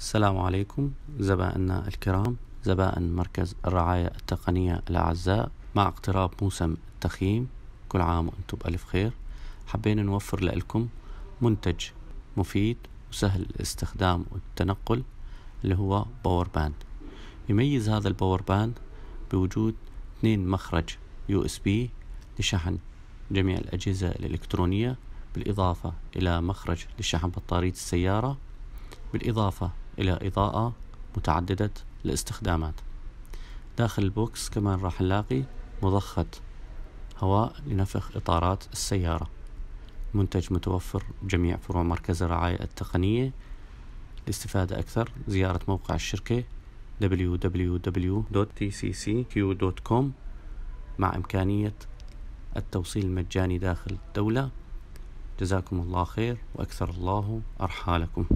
السلام عليكم زبائننا الكرام زبائن مركز الرعاية التقنية الأعزاء مع اقتراب موسم التخييم كل عام وأنتم بألف خير حبينا نوفر لكم منتج مفيد وسهل الاستخدام والتنقل اللي هو باور باند يميز هذا الباور باند بوجود اثنين مخرج يو اس بي لشحن جميع الأجهزة الإلكترونية بالإضافة إلى مخرج لشحن بطارية السيارة بالإضافة إلى إضاءة متعددة الاستخدامات داخل البوكس كمان راح نلاقي مضخة هواء لنفخ إطارات السيارة منتج متوفر بجميع فروع مركز الرعاية التقنية لاستفادة أكثر زيارة موقع الشركة www.tccq.com مع إمكانية التوصيل المجاني داخل الدولة جزاكم الله خير وأكثر الله أرحالكم